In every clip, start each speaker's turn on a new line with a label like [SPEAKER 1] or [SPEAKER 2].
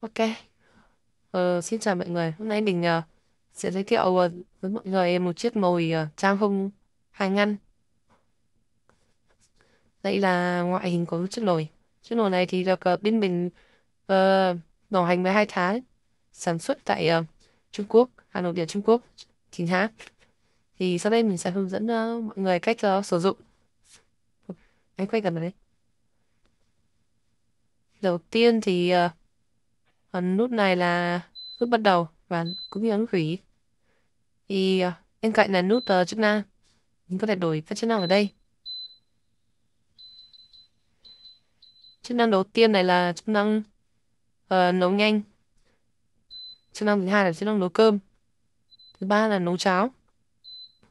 [SPEAKER 1] Ok. Ờ, xin chào mọi người. Hôm nay mình ờ, sẽ giới thiệu ờ, với mọi người một chiếc mồi ờ, trang không hàng ngăn. Đây là ngoại hình của chiếc nồi. Chiếc nồi này thì được ờ, bên mình ờ, bảo hành 12 tháng. Sản xuất tại ờ, Trung Quốc, Hà Nội địa Trung Quốc. Chính hãng. Thì sau đây mình sẽ hướng dẫn ờ, mọi người cách ờ, sử dụng. Anh quay gần vào Đầu tiên thì ờ, còn nút này là nút bắt đầu và cũng như ấn hủy thì ờ, bên cạnh là nút uh, chức năng mình có thể đổi các chức năng ở đây chức năng đầu tiên này là chức năng uh, nấu nhanh chức năng thứ hai là chức năng nấu cơm thứ ba là nấu cháo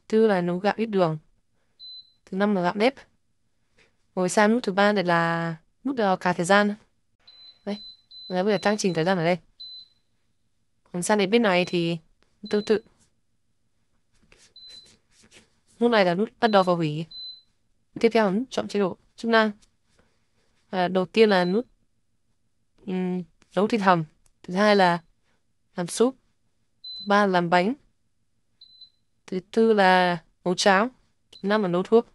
[SPEAKER 1] thứ là nấu gạo ít đường thứ năm là gạo nếp rồi sang nút thứ ba này là nút uh, cả thời gian đây Đấy, bây giờ trang trình thời gian ở đây. Còn sang đến bên này thì tương tự. Nút này là nút bắt đầu và hủy. Tiếp theo là nút chọn chế độ chức năng. À, đầu tiên là nút um, nấu thịt hầm. Thứ hai là làm súp. ba là làm bánh. Thứ tư là nấu cháo. Thứ năm là nấu thuốc.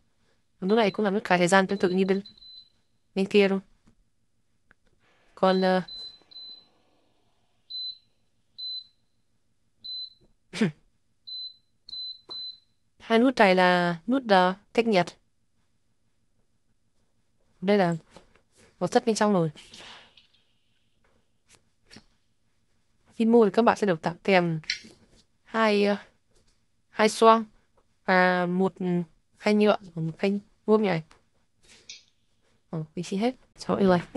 [SPEAKER 1] Nút này cũng là nút khá thời gian tương tự như bên, bên kia luôn. Còn uh, hai nút trái là nút uh, cách nhiệt đây là một chất bên trong rồi khi mua thì các bạn sẽ được tặng kèm hai uh, hai xoong và một ừ, khay nhựa một khay vuông này ừ, mình xin hết cháu yêu này